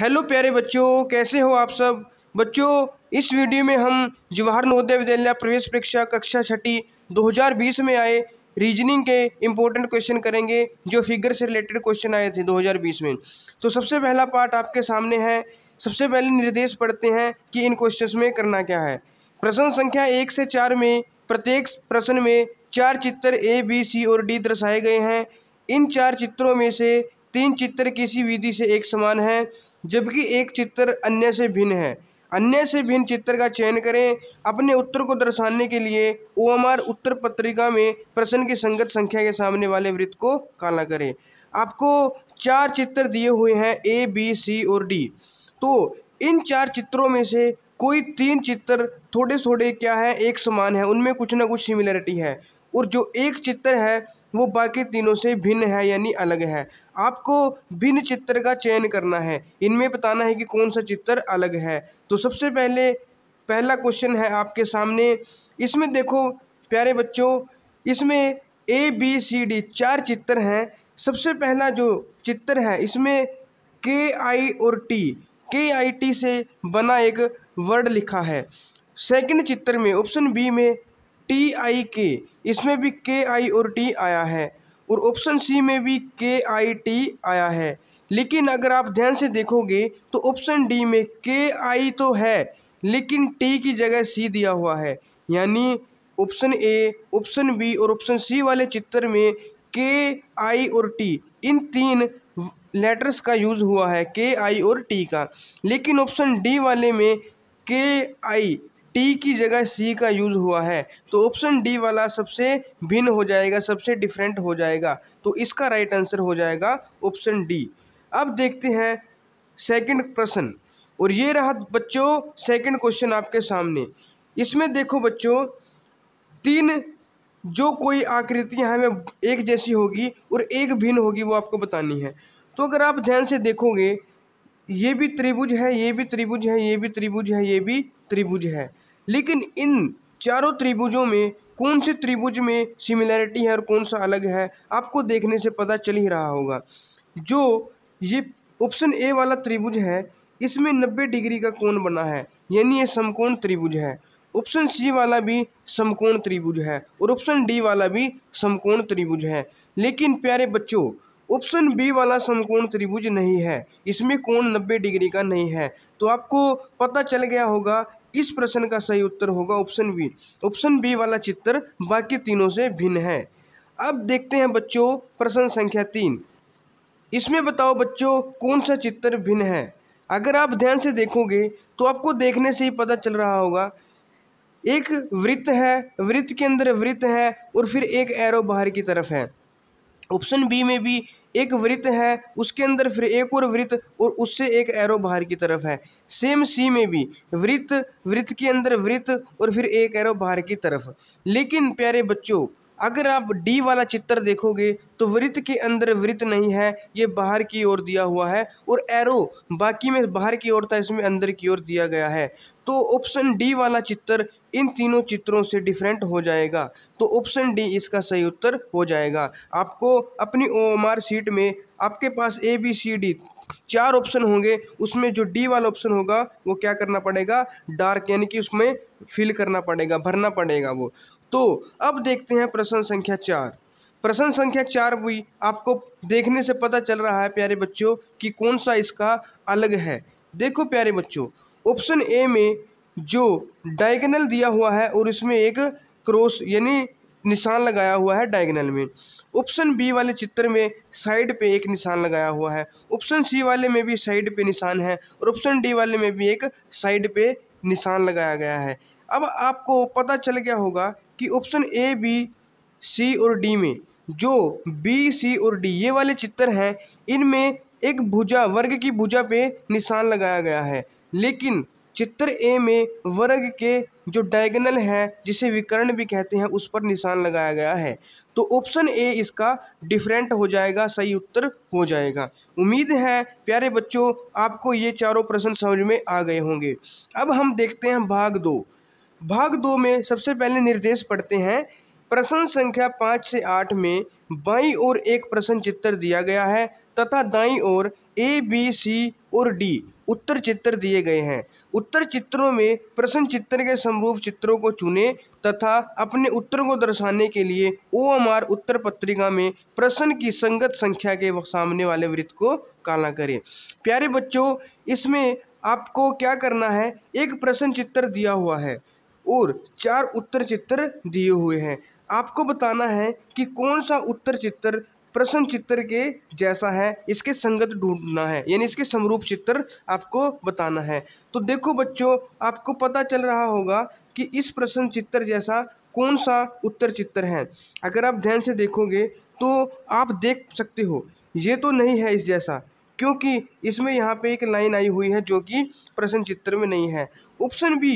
hello प्यारे बच्चों कैसे हो आप सब बच्चों इस वीडियो में हम जवाहर नवोदय विद्यालय प्रवेश परीक्षा कक्षा छठी 2020 में आए रीजनिंग के इम्पोर्टेंट क्वेश्चन करेंगे जो फिगर से रिलेटेड क्वेश्चन आए थे 2020 में तो सबसे पहला पार्ट आपके सामने है सबसे पहले निर्देश पढ़ते हैं कि इन क्वेश्चन में करना क्या है प्रश्न संख्या एक से चार में प्रत्येक प्रश्न में चार चित्र ए बी सी और डी दर्शाए गए हैं इन चार चित्रों में से तीन चित्र किसी विधि से एक समान हैं जबकि एक चित्र अन्य से भिन्न है अन्य से भिन्न चित्र का चयन करें अपने उत्तर को दर्शाने के लिए ओ उत्तर पत्रिका में प्रश्न की संगत संख्या के सामने वाले वृत्त को काला करें आपको चार चित्र दिए हुए हैं ए बी सी और डी तो इन चार चित्रों में से कोई तीन चित्र थोड़े थोड़े क्या है एक समान है उनमें कुछ ना कुछ सिमिलरिटी है और जो एक चित्र है वो बाकी तीनों से भिन्न है यानी अलग है आपको भिन्न चित्र का चयन करना है इनमें बताना है कि कौन सा चित्र अलग है तो सबसे पहले पहला क्वेश्चन है आपके सामने इसमें देखो प्यारे बच्चों इसमें ए बी सी डी चार चित्र हैं सबसे पहला जो चित्र है इसमें के आई और टी के आई टी से बना एक वर्ड लिखा है सेकंड चित्र में ऑप्शन बी में टी आई के इसमें भी के आई और टी आया है और ऑप्शन सी में भी के आई टी आया है लेकिन अगर आप ध्यान से देखोगे तो ऑप्शन डी में के आई तो है लेकिन टी की जगह सी दिया हुआ है यानी ऑप्शन ए ऑप्शन बी और ऑप्शन सी वाले चित्र में के आई और टी इन तीन लेटर्स का यूज़ हुआ है के आई और टी का लेकिन ऑप्शन डी वाले में के आई टी की जगह सी का यूज़ हुआ है तो ऑप्शन डी वाला सबसे भिन्न हो जाएगा सबसे डिफरेंट हो जाएगा तो इसका राइट आंसर हो जाएगा ऑप्शन डी अब देखते हैं सेकंड प्रश्न और ये रहा बच्चों सेकंड क्वेश्चन आपके सामने इसमें देखो बच्चों तीन जो कोई आकृतियां हमें एक जैसी होगी और एक भिन्न होगी वो आपको बतानी है तो अगर आप ध्यान से देखोगे ये भी त्रिभुज है ये भी त्रिभुज है ये भी त्रिभुज है ये भी त्रिभुज है लेकिन इन चारों त्रिभुजों में कौन से त्रिभुज में सिमिलैरिटी है और कौन सा अलग है आपको देखने से पता चल ही रहा होगा जो ये ऑप्शन ए वाला त्रिभुज है इसमें नब्बे डिग्री का कोण बना है यानी ये समकोण त्रिभुज है ऑप्शन सी वाला भी समकोण त्रिभुज है और ऑप्शन डी वाला भी समकोण त्रिभुज है लेकिन प्यारे बच्चों ऑप्शन बी वाला समकोण त्रिभुज नहीं है इसमें कोण नब्बे डिग्री का नहीं है तो आपको पता चल गया होगा इस प्रश्न का सही उत्तर होगा ऑप्शन बी ऑप्शन बी वाला चित्र बाकी तीनों से भिन्न है अब देखते हैं बच्चों प्रश्न संख्या तीन इसमें बताओ बच्चों कौन सा चित्र भिन्न है अगर आप ध्यान से देखोगे तो आपको देखने से ही पता चल रहा होगा एक वृत्त है वृत्त के अंदर वृत्त है और फिर एक एरो बाहर की तरफ है ऑप्शन बी में भी एक वृत्त है उसके अंदर फिर एक और वृत्त और उससे एक एरो बाहर की तरफ है सेम सी में भी वृत्त वृत्त के अंदर वृत्त और फिर एक एरो बाहर की तरफ लेकिन प्यारे बच्चों अगर आप डी वाला चित्र देखोगे तो वृत्त के अंदर वृत्त नहीं है ये बाहर की ओर दिया हुआ है और एरो बाकी में बाहर की ओर था इसमें अंदर की ओर दिया गया है तो ऑप्शन डी वाला चित्र इन तीनों चित्रों से डिफरेंट हो जाएगा तो ऑप्शन डी इसका सही उत्तर हो जाएगा आपको अपनी ओ सीट में आपके पास ए बी सी डी चार ऑप्शन होंगे उसमें जो डी वाला ऑप्शन होगा वो क्या करना पड़ेगा डार्क यानी कि उसमें फिल करना पड़ेगा भरना पड़ेगा वो तो अब देखते हैं प्रश्न संख्या चार प्रश्न संख्या चार भी आपको देखने से पता चल रहा है प्यारे बच्चों कि कौन सा इसका अलग है देखो प्यारे बच्चों ऑप्शन ए में जो डायगनल दिया हुआ है और इसमें एक क्रॉस यानी निशान लगाया हुआ है डायगनल में ऑप्शन बी वाले चित्र में साइड पे एक निशान लगाया हुआ है ऑप्शन सी वाले में भी साइड पे निशान है और ऑप्शन डी वाले में भी एक साइड पे निशान लगाया गया है अब आपको पता चल गया होगा कि ऑप्शन ए बी सी और डी में जो बी सी और डी ये वाले चित्र हैं इनमें एक भुजा वर्ग की भुजा पे निशान लगाया गया है लेकिन चित्र ए में वर्ग के जो डायगनल है जिसे विकर्ण भी कहते हैं उस पर निशान लगाया गया है तो ऑप्शन ए इसका डिफरेंट हो जाएगा सही उत्तर हो जाएगा उम्मीद है प्यारे बच्चों आपको ये चारों प्रश्न समझ में आ गए होंगे अब हम देखते हैं भाग दो भाग दो में सबसे पहले निर्देश पढ़ते हैं प्रश्न संख्या पाँच से आठ में बाई और एक प्रश्न चित्र दिया गया है तथा दाई और ए बी सी और डी उत्तर चित्र दिए गए हैं उत्तर चित्रों में प्रश्न चित्र के समरूप चित्रों को चुने तथा अपने उत्तर को दर्शाने के लिए ओ एम आर उत्तर पत्रिका में प्रश्न की संगत संख्या के सामने वाले वृत्त को काला करें प्यारे बच्चों इसमें आपको क्या करना है एक प्रश्न चित्र दिया हुआ है और चार उत्तर चित्र दिए हुए हैं आपको बताना है कि कौन सा उत्तर चित्र प्रश्न चित्र के जैसा है इसके संगत ढूंढना है यानी इसके समरूप चित्र आपको बताना है तो देखो बच्चों आपको पता चल रहा होगा कि इस प्रश्न चित्र जैसा कौन सा उत्तर चित्र है अगर आप ध्यान से देखोगे तो आप देख सकते हो ये तो नहीं है इस जैसा क्योंकि इसमें यहाँ पे एक लाइन आई हुई है जो कि प्रश्न चित्र में नहीं है ऑप्शन बी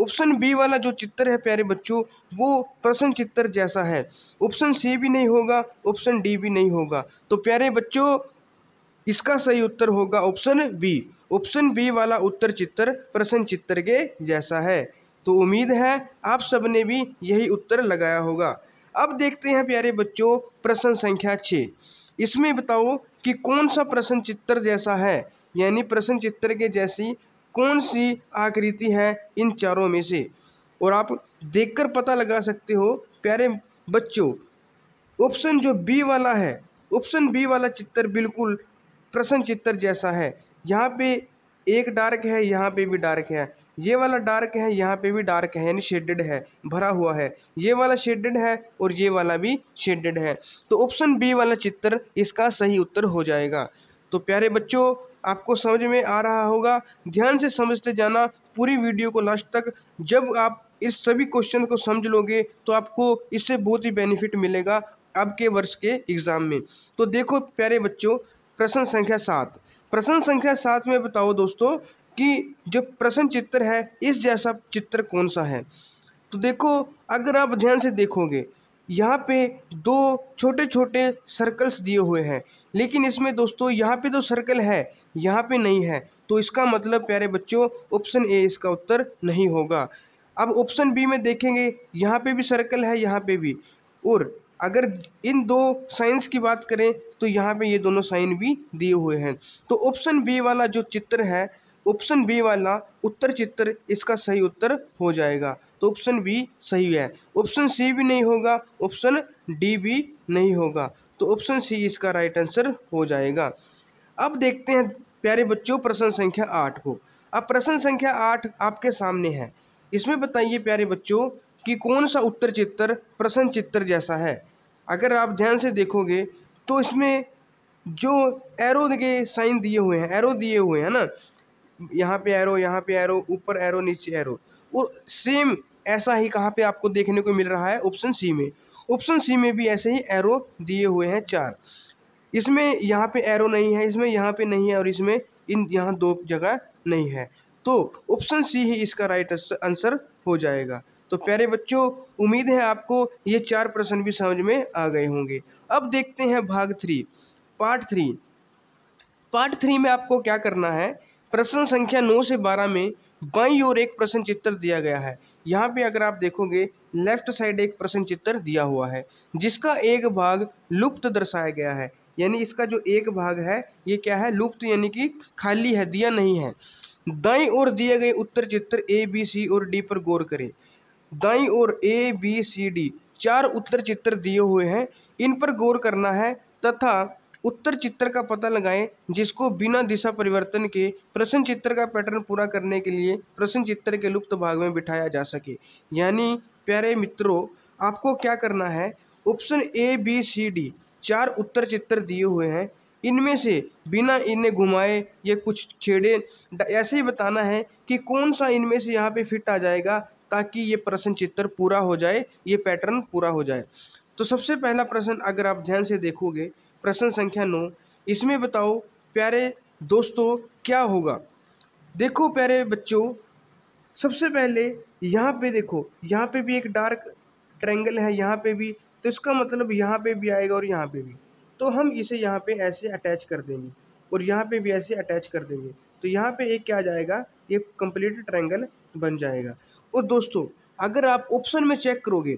ऑप्शन बी वाला जो चित्र है प्यारे बच्चों वो प्रश्न चित्र जैसा है ऑप्शन सी भी नहीं होगा ऑप्शन डी भी नहीं होगा तो प्यारे बच्चों इसका सही उत्तर होगा ऑप्शन बी ऑप्शन बी वाला उत्तर चित्र प्रश्न चित्र के जैसा है तो उम्मीद है आप सब ने भी यही उत्तर लगाया होगा अब देखते हैं प्यारे बच्चों प्रश्न संख्या छः इसमें बताओ कि कौन सा प्रश्न चित्र जैसा है यानी प्रश्न चित्र के जैसी कौन सी आकृति है इन चारों में से और आप देखकर पता लगा सकते हो प्यारे बच्चों ऑप्शन जो बी वाला है ऑप्शन बी वाला चित्र बिल्कुल प्रसन्न चित्र जैसा है यहाँ पे एक डार्क है यहाँ पे भी डार्क है ये वाला डार्क है यहाँ पे भी डार्क है यानी शेडेड है भरा हुआ है ये वाला शेडेड है और ये वाला भी शेडेड है तो ऑप्शन बी वाला चित्र इसका सही उत्तर हो जाएगा तो प्यारे बच्चों आपको समझ में आ रहा होगा ध्यान से समझते जाना पूरी वीडियो को लास्ट तक जब आप इस सभी क्वेश्चन को समझ लोगे तो आपको इससे बहुत ही बेनिफिट मिलेगा आपके वर्ष के एग्ज़ाम में तो देखो प्यारे बच्चों प्रश्न संख्या सात प्रश्न संख्या सात में बताओ दोस्तों कि जो प्रश्न चित्र है इस जैसा चित्र कौन सा है तो देखो अगर आप ध्यान से देखोगे यहाँ पे दो छोटे छोटे सर्कल्स दिए हुए हैं लेकिन इसमें दोस्तों यहाँ पे तो सर्कल है यहाँ पे नहीं है तो इसका मतलब प्यारे बच्चों ऑप्शन ए इसका उत्तर नहीं होगा अब ऑप्शन बी में देखेंगे यहाँ पे भी सर्कल है यहाँ पे भी और अगर इन दो साइंस की बात करें तो यहाँ पे ये दोनों साइन भी दिए हुए हैं तो ऑप्शन बी वाला जो चित्र है ऑप्शन बी वाला उत्तर चित्र इसका सही उत्तर हो जाएगा तो ऑप्शन बी सही है ऑप्शन सी भी नहीं होगा ऑप्शन डी भी नहीं होगा तो ऑप्शन सी इसका राइट आंसर हो जाएगा अब देखते हैं प्यारे बच्चों प्रश्न संख्या आठ को अब प्रश्न संख्या आठ आपके सामने है इसमें बताइए प्यारे बच्चों कि कौन सा उत्तर चित्र प्रश्न चित्र जैसा है अगर आप ध्यान से देखोगे तो इसमें जो एरो के साइन दिए हुए हैं एरो दिए हुए हैं ना यहाँ पे एरो यहाँ पे एरो ऊपर एरो नीचे एरो और सेम ऐसा ही कहाँ पे आपको देखने को मिल रहा है ऑप्शन सी में ऑप्शन सी में भी ऐसे ही एरो दिए हुए हैं चार इसमें यहाँ पे एरो नहीं है इसमें यहाँ पे नहीं है और इसमें इन यहाँ दो जगह नहीं है तो ऑप्शन सी ही इसका राइट आंसर हो जाएगा तो प्यारे बच्चों उम्मीद है आपको ये चार प्रश्न भी समझ में आ गए होंगे अब देखते हैं भाग three part three part three में आपको क्या करना है प्रश्न संख्या नौ से बारह में बाई और एक प्रश्न चित्र दिया गया है यहाँ पे अगर आप देखोगे लेफ्ट साइड एक प्रश्न चित्र दिया हुआ है जिसका एक भाग लुप्त दर्शाया गया है यानी इसका जो एक भाग है ये क्या है लुप्त यानी कि खाली है दिया नहीं है दाई और दिए गए उत्तर चित्र ए बी सी और डी पर गौर करें दाई और ए बी सी डी चार उत्तर चित्र दिए हुए हैं इन पर गौर करना है तथा उत्तर चित्र का पता लगाएं जिसको बिना दिशा परिवर्तन के प्रश्न चित्र का पैटर्न पूरा करने के लिए प्रश्न चित्र के लुप्त भाग में बिठाया जा सके यानी प्यारे मित्रों आपको क्या करना है option A B C D चार उत्तर चित्र दिए हुए हैं इनमें से बिना इन्हें घुमाए ये कुछ छेड़े ऐसे ही बताना है कि कौन सा इनमें से यहाँ पे फिट आ जाएगा ताकि ये प्रश्न चित्र पूरा हो जाए ये पैटर्न पूरा हो जाए तो सबसे पहला प्रश्न अगर आप ध्यान से देखोगे प्रश्न संख्या नौ इसमें बताओ प्यारे दोस्तों क्या होगा देखो प्यारे बच्चों सबसे पहले यहाँ पे देखो यहाँ पे भी एक डार्क ट्रेंगल है यहाँ पे भी तो इसका मतलब यहाँ पे भी आएगा और यहाँ पे भी तो हम इसे यहाँ पे ऐसे अटैच कर देंगे और यहाँ पे भी ऐसे अटैच कर देंगे तो यहाँ पे एक क्या आ जाएगा ये कंप्लीट ट्रायंगल बन जाएगा और दोस्तों अगर आप ऑप्शन में चेक करोगे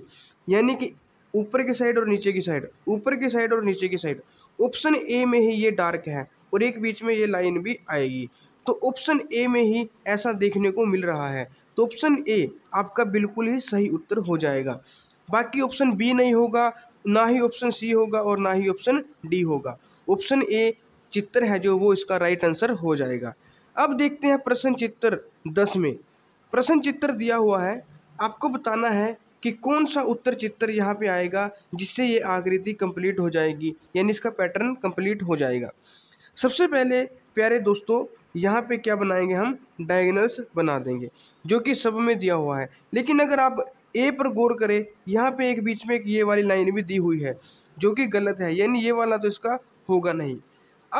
यानी कि ऊपर की साइड और नीचे की साइड ऊपर की साइड और नीचे की साइड ऑप्शन ए में ही ये डार्क है और एक बीच में ये लाइन भी आएगी तो ऑप्शन ए में ही ऐसा देखने को मिल रहा है तो ऑप्शन ए आपका बिल्कुल ही सही उत्तर हो जाएगा बाकी ऑप्शन बी नहीं होगा ना ही ऑप्शन सी होगा और ना ही ऑप्शन डी होगा ऑप्शन ए चित्र है जो वो इसका राइट आंसर हो जाएगा अब देखते हैं प्रश्न चित्र दस में प्रश्न चित्र दिया हुआ है आपको बताना है कि कौन सा उत्तर चित्र यहाँ पे आएगा जिससे ये आकृति कंप्लीट हो जाएगी यानी इसका पैटर्न कंप्लीट हो जाएगा सबसे पहले प्यारे दोस्तों यहाँ पे क्या बनाएंगे हम डायगनल्स बना देंगे जो कि सब में दिया हुआ है लेकिन अगर आप ए पर गौर करें यहाँ पे एक बीच में एक ये वाली लाइन भी दी हुई है जो कि गलत है यानी ये वाला तो इसका होगा नहीं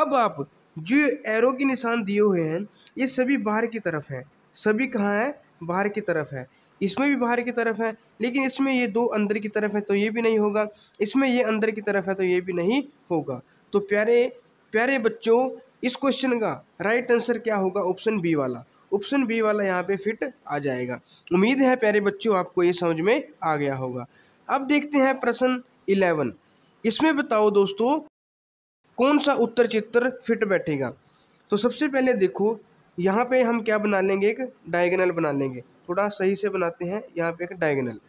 अब आप जो एरो के निशान दिए हुए हैं ये सभी बाहर की तरफ हैं सभी कहाँ हैं बाहर की तरफ है इसमें भी बाहर की तरफ है लेकिन इसमें ये दो अंदर की तरफ है तो ये भी नहीं होगा इसमें ये अंदर की तरफ है तो ये भी नहीं होगा तो प्यारे प्यारे बच्चों इस क्वेश्चन का राइट आंसर क्या होगा ऑप्शन बी वाला ऑप्शन बी वाला यहाँ पे फिट आ जाएगा उम्मीद है प्यारे बच्चों आपको ये समझ में आ गया होगा अब देखते हैं प्रश्न इलेवन इसमें बताओ दोस्तों कौन सा उत्तर चित्र फिट बैठेगा तो सबसे पहले देखो यहाँ पे हम क्या बना लेंगे एक डायगनल बना लेंगे थोड़ा सही से बनाते हैं यहाँ पे एक डायगनल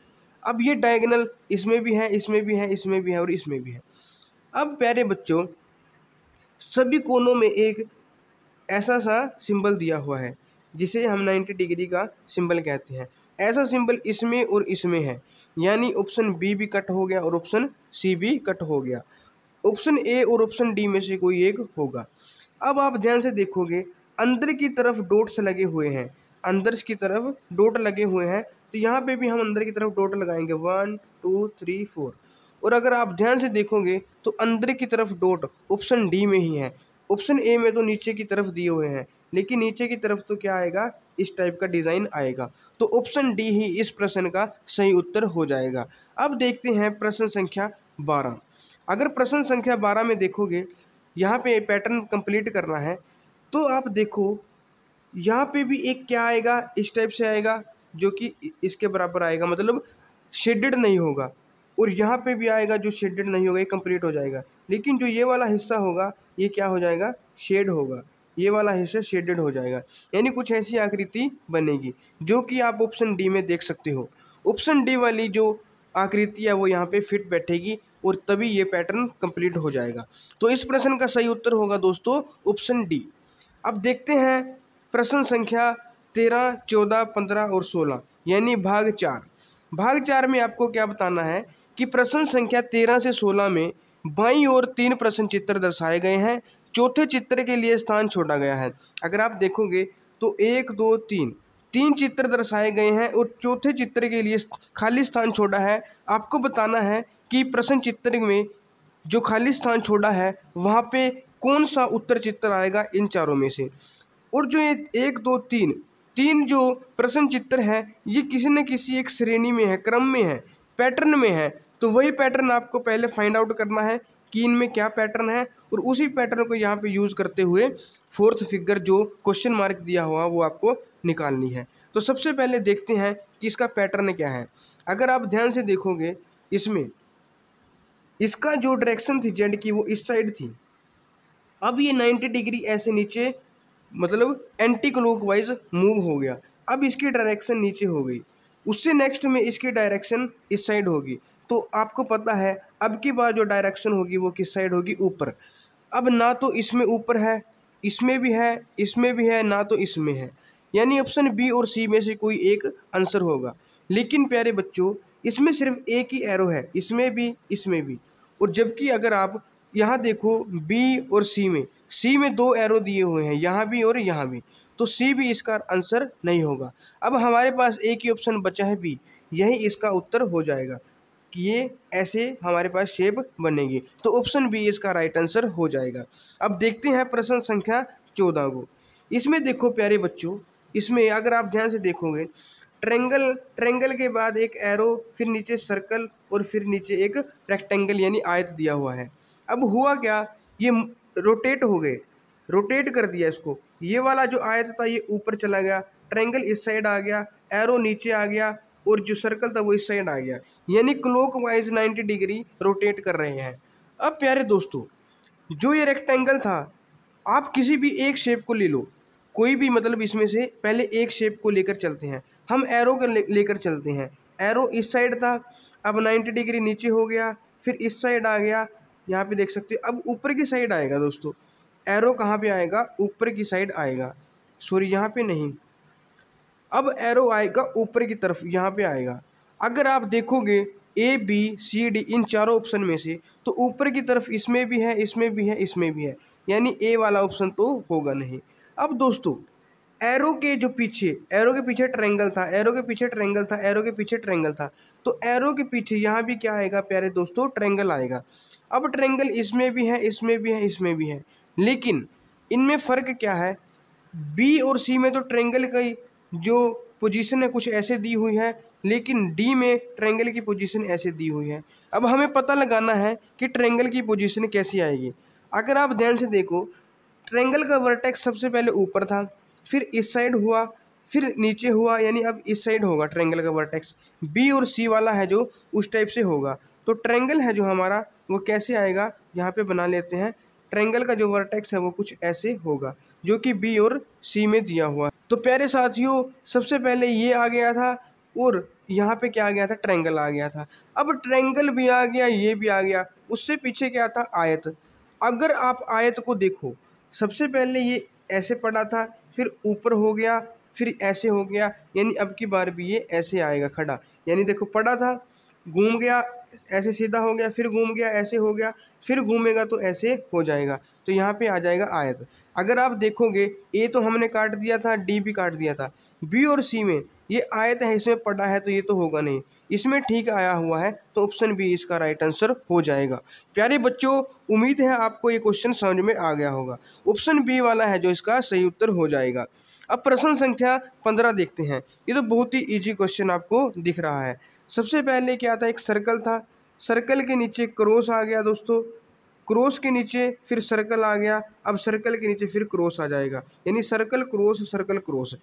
अब ये डायगनल इसमें भी है इसमें भी है इसमें भी है और इसमें भी है अब प्यारे बच्चों सभी कोनों में एक ऐसा सा सिंबल दिया हुआ है जिसे हम 90 डिग्री का सिंबल कहते हैं ऐसा सिंबल इसमें और इसमें है यानी ऑप्शन बी भी कट हो गया और ऑप्शन सी भी कट हो गया ऑप्शन ए और ऑप्शन डी में से कोई एक होगा अब आप ध्यान से देखोगे अंदर की तरफ डोट्स लगे हुए हैं अंदर की तरफ डोट लगे हुए हैं तो यहाँ पे भी हम अंदर की तरफ डोट लगाएंगे वन टू थ्री फोर और अगर आप ध्यान से देखोगे तो अंदर की तरफ डोट ऑप्शन डी में ही है ऑप्शन ए में तो नीचे की तरफ दिए हुए हैं लेकिन नीचे की तरफ तो क्या आएगा इस टाइप का डिज़ाइन आएगा तो ऑप्शन डी ही इस प्रश्न का सही उत्तर हो जाएगा अब देखते हैं प्रश्न संख्या बारह अगर प्रश्न संख्या बारह में देखोगे यहाँ पे पैटर्न कंप्लीट करना है तो आप देखो यहाँ पे भी एक क्या आएगा इस टाइप से आएगा जो कि इसके बराबर आएगा मतलब शेडेड नहीं होगा और यहाँ पे भी आएगा जो शेडेड नहीं होगा ये कंप्लीट हो जाएगा लेकिन जो ये वाला हिस्सा होगा ये क्या हो जाएगा शेड होगा ये वाला हिस्सा शेडेड हो जाएगा यानी कुछ ऐसी आकृति बनेगी जो कि आप ऑप्शन डी में देख सकते हो ऑप्शन डी वाली जो आकृति है वो यहाँ पे फिट बैठेगी और तभी ये पैटर्न कंप्लीट हो जाएगा तो इस प्रश्न का सही उत्तर होगा दोस्तों ऑप्शन डी अब देखते हैं प्रश्न संख्या तेरह चौदह पंद्रह और सोलह यानी भाग चार भाग चार में आपको क्या बताना है कि प्रश्न संख्या तेरह से सोलह में बाई और तीन प्रश्न चित्र दर्शाए गए हैं चौथे चित्र के लिए स्थान छोड़ा गया है अगर आप देखोगे तो एक दो तीन तीन चित्र दर्शाए गए हैं और चौथे चित्र के लिए खाली स्थान छोड़ा है आपको बताना है कि प्रश्न चित्र में जो खाली स्थान छोड़ा है वहाँ पे कौन सा उत्तर चित्र आएगा इन चारों में से और जो ये एक दो तीन तीन जो प्रश्न चित्र हैं ये किसी न किसी एक श्रेणी में है क्रम में है पैटर्न में है तो वही पैटर्न आपको पहले फाइंड आउट करना है कि इनमें क्या पैटर्न है और उसी पैटर्न को यहाँ पे यूज़ करते हुए फोर्थ फिगर जो क्वेश्चन मार्क दिया हुआ वो आपको निकालनी है तो सबसे पहले देखते हैं कि इसका पैटर्न क्या है अगर आप ध्यान से देखोगे इसमें इसका जो डायरेक्शन थी जेंड की वो इस साइड थी अब ये नाइन्टी डिग्री ऐसे नीचे मतलब एंटी क्लोक वाइज मूव हो गया अब इसकी डायरेक्शन नीचे हो गई उससे नेक्स्ट में इसकी डायरेक्शन इस साइड होगी तो आपको पता है अब की बार जो डायरेक्शन होगी वो किस साइड होगी ऊपर अब ना तो इसमें ऊपर है इसमें भी है इसमें भी है ना तो इसमें है यानी ऑप्शन बी और सी में से कोई एक आंसर होगा लेकिन प्यारे बच्चों इसमें सिर्फ एक ही एरो है इसमें भी इसमें भी और जबकि अगर आप यहाँ देखो बी और सी में सी में दो एरो दिए हुए हैं यहाँ भी और यहाँ भी तो सी भी इसका आंसर नहीं होगा अब हमारे पास एक ही ऑप्शन बचा है बी यही इसका उत्तर हो जाएगा कि ये ऐसे हमारे पास शेप बनेगी तो ऑप्शन बी इसका राइट आंसर हो जाएगा अब देखते हैं प्रश्न संख्या चौदह को इसमें देखो प्यारे बच्चों इसमें अगर आप ध्यान से देखोगे ट्रेंगल ट्रेंगल के बाद एक एरो फिर नीचे सर्कल और फिर नीचे एक रेक्टेंगल यानी आयत दिया हुआ है अब हुआ क्या ये रोटेट हो गए रोटेट कर दिया इसको ये वाला जो आयत था ये ऊपर चला गया ट्रेंगल इस साइड आ गया एरो नीचे आ गया और जो सर्कल था वो इस साइड आ गया यानी clockwise ninety degree rotate कर रहे हैं अब प्यारे दोस्तों जो ये रेक्टेंगल था आप किसी भी एक शेप को ले लो कोई भी मतलब इसमें से पहले एक शेप को लेकर चलते हैं हम एरो को लेकर चलते हैं एरो इस साइड था अब नाइन्टी डिग्री नीचे हो गया फिर इस साइड आ गया यहाँ पे देख सकते हो अब ऊपर की साइड आएगा दोस्तों एरो कहाँ पे आएगा ऊपर की साइड आएगा सॉरी यहाँ पे नहीं अब एरो आएगा ऊपर की तरफ यहाँ पे आएगा अगर आप देखोगे ए बी सी डी इन चारों ऑप्शन में से तो ऊपर की तरफ इसमें भी है इसमें भी है इसमें भी है यानी ए वाला ऑप्शन तो होगा नहीं अब दोस्तों एरो के जो पीछे एरो के पीछे ट्रेंगल था एरो के पीछे ट्रेंगल था एरो के पीछे ट्रेंगल था तो एरो के पीछे यहाँ भी क्या आएगा प्यारे दोस्तों ट्रेंगल आएगा अब ट्रेंगल इसमें भी है इसमें भी है इसमें भी है लेकिन इनमें फ़र्क क्या है बी और सी में तो ट्रेंगल का जो पोजीशन है कुछ ऐसे दी हुई है लेकिन डी में ट्रेंगल की पोजीशन ऐसे दी हुई है अब हमें पता लगाना है कि ट्रेंगल की पोजीशन कैसी आएगी अगर आप ध्यान से देखो ट्रेंगल का वर्टेक्स सबसे पहले ऊपर था फिर इस साइड हुआ फिर नीचे हुआ यानी अब इस साइड होगा ट्रेंगल का वर्टेक्स बी और सी वाला है जो उस टाइप से होगा तो ट्रेंगल है जो हमारा वो कैसे आएगा यहाँ पर बना लेते हैं ट्रेंगल का जो वर्टेक्स है वो कुछ ऐसे होगा जो कि बी और सी में दिया हुआ तो प्यारे साथियों सबसे पहले ये आ गया था और यहाँ पे क्या आ गया था ट्रैंगल आ गया था अब ट्रैंगल भी आ गया ये भी आ गया उससे पीछे क्या था आयत अगर आप आयत को देखो सबसे पहले ये ऐसे पड़ा था फिर ऊपर हो गया फिर ऐसे हो गया यानी अब की बार भी ये ऐसे आएगा खड़ा यानी देखो पड़ा था घूम गया ऐसे सीधा हो गया फिर घूम गया ऐसे हो गया फिर घूमेगा तो ऐसे हो जाएगा तो यहाँ पे आ जाएगा आयत अगर आप देखोगे ए तो हमने काट दिया था डी भी काट दिया था बी और सी में ये आयत है इसमें पढ़ा है तो ये तो होगा नहीं इसमें ठीक आया हुआ है तो ऑप्शन बी इसका राइट आंसर हो जाएगा प्यारे बच्चों उम्मीद है आपको ये क्वेश्चन समझ में आ गया होगा ऑप्शन बी वाला है जो इसका सही उत्तर हो जाएगा अब प्रश्न संख्या पंद्रह देखते हैं ये तो बहुत ही ईजी क्वेश्चन आपको दिख रहा है सबसे पहले क्या था एक सर्कल था सर्कल के नीचे क्रॉस आ गया दोस्तों क्रॉस के नीचे फिर सर्कल आ गया अब सर्कल के नीचे फिर क्रॉस आ जाएगा यानी circle cross circle cross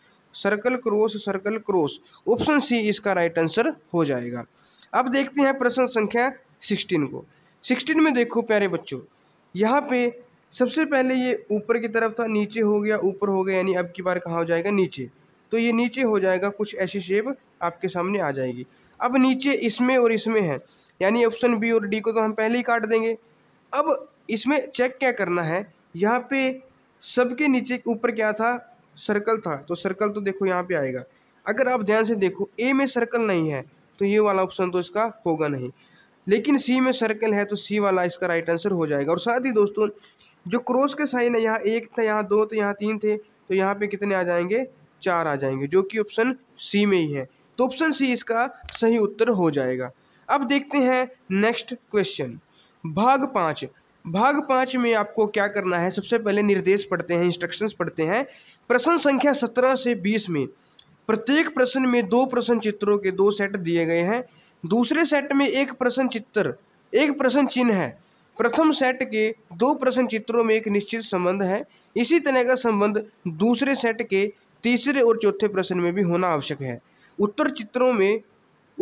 circle cross circle cross option C इसका राइट आंसर हो जाएगा अब देखते हैं प्रश्न संख्या सिक्सटीन को सिक्सटीन में देखो प्यारे बच्चों यहाँ पे सबसे पहले ये ऊपर की तरफ था नीचे हो गया ऊपर हो गया यानी अब की बार कहाँ हो जाएगा नीचे तो ये नीचे हो जाएगा कुछ ऐसी शेप आपके सामने आ जाएगी अब नीचे इसमें और इसमें है यानी ऑप्शन बी और डी को तो हम पहले ही काट देंगे अब इसमें चेक क्या करना है यहाँ पे सबके नीचे ऊपर क्या था सर्कल था तो सर्कल तो देखो यहाँ पे आएगा अगर आप ध्यान से देखो ए में सर्कल नहीं है तो ये वाला ऑप्शन तो इसका होगा नहीं लेकिन सी में सर्कल है तो सी वाला इसका राइट आंसर हो जाएगा और साथ ही दोस्तों जो क्रॉस के साइन है यहाँ एक था यहाँ दो थे यहाँ तीन थे तो यहाँ पे कितने आ जाएंगे चार आ जाएंगे जो कि ऑप्शन सी में ही है तो ऑप्शन सी इसका सही उत्तर हो जाएगा अब देखते हैं नेक्स्ट क्वेश्चन भाग पाँच भाग पाँच में आपको क्या करना है सबसे पहले निर्देश पढ़ते हैं इंस्ट्रक्शंस पढ़ते हैं प्रश्न संख्या सत्रह से बीस में प्रत्येक प्रश्न में दो प्रश्न चित्रों के दो सेट दिए गए हैं दूसरे सेट में एक प्रश्न चित्र एक प्रश्न चिन्ह है प्रथम सेट के दो प्रश्न चित्रों में एक निश्चित संबंध है इसी तरह का संबंध दूसरे सेट के तीसरे और चौथे प्रश्न में भी होना आवश्यक है उत्तर चित्रों में